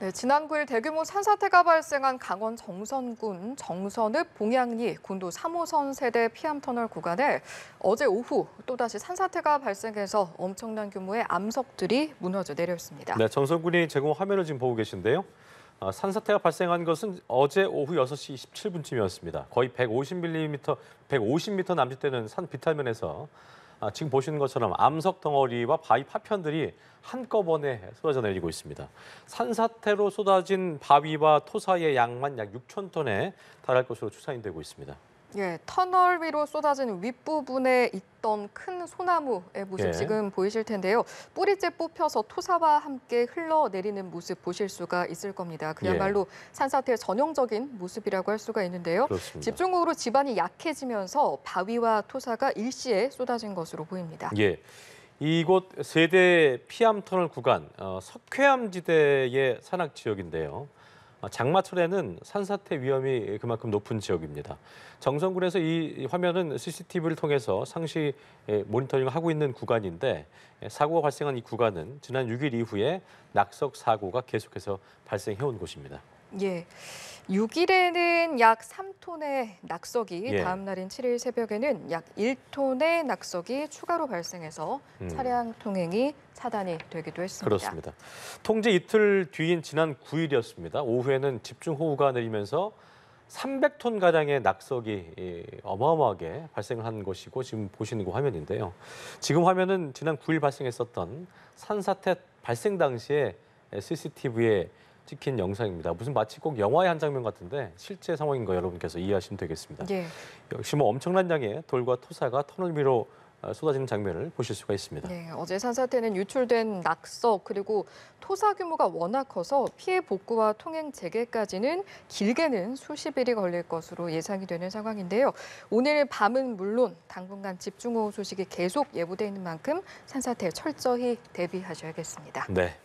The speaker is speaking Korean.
네, 지난 9일 대규모 산사태가 발생한 강원 정선군 정선읍 봉양리 군도 3호선 세대 피암터널 구간에 어제 오후 또다시 산사태가 발생해서 엄청난 규모의 암석들이 무너져 내렸습니다. 네, 정선군이 제공 화면을 지금 보고 계신데요. 아, 산사태가 발생한 것은 어제 오후 6시 27분쯤이었습니다. 거의 150mm, 150m 남짓되는 산 비탈면에서 아, 지금 보시는 것처럼 암석 덩어리와 바위 파편들이 한꺼번에 쏟아져 내리고 있습니다. 산사태로 쏟아진 바위와 토사의 양만 약 6천 톤에 달할 것으로 추산되고 있습니다. 예, 터널 위로 쏟아진 윗부분에 있던 큰 소나무의 모습 예. 지금 보이실 텐데요. 뿌리째 뽑혀서 토사와 함께 흘러내리는 모습 보실 수가 있을 겁니다. 그야말로 예. 산사태의 전형적인 모습이라고 할 수가 있는데요. 그렇습니다. 집중적으로 집안이 약해지면서 바위와 토사가 일시에 쏟아진 것으로 보입니다. 예. 이곳 세대 피암 터널 구간 어, 석회암 지대의 산악 지역인데요. 어, 장마철에는 산사태 위험이 그만큼 높은 지역입니다. 정선군에서 이 화면은 CCTV를 통해서 상시 예, 모니터링을 하고 있는 구간인데 예, 사고가 발생한 이 구간은 지난 6일 이후에 낙석 사고가 계속해서 발생해온 곳입니다. 예. 6일에는 약 3톤의 낙석이, 예. 다음 날인 7일 새벽에는 약 1톤의 낙석이 추가로 발생해서 음. 차량 통행이 차단이 되기도 했습니다. 그렇습니다. 통제 이틀 뒤인 지난 9일이었습니다. 오후에는 집중호우가 내리면서 300톤 가량의 낙석이 예, 어마어마하게 발생한 것이고 지금 보시는 그 화면인데요. 지금 화면은 지난 9일 발생했었던 산사태 발생 당시에 CCTV에 찍힌 영상입니다. 무슨 마치 꼭 영화의 한 장면 같은데 실제 상황인 거 여러분께서 이해하시면 되겠습니다. 예. 역시 뭐 엄청난 양의 돌과 토사가 터널 위로 어, 쏟아지는 장면을 보실 수가 있습니다. 네, 어제 산사태는 유출된 낙서 그리고 토사 규모가 워낙 커서 피해 복구와 통행 재개까지는 길게는 수십일이 걸릴 것으로 예상이 되는 상황인데요. 오늘 밤은 물론 당분간 집중호우 소식이 계속 예보돼 있는 만큼 산사태 철저히 대비하셔야겠습니다. 네,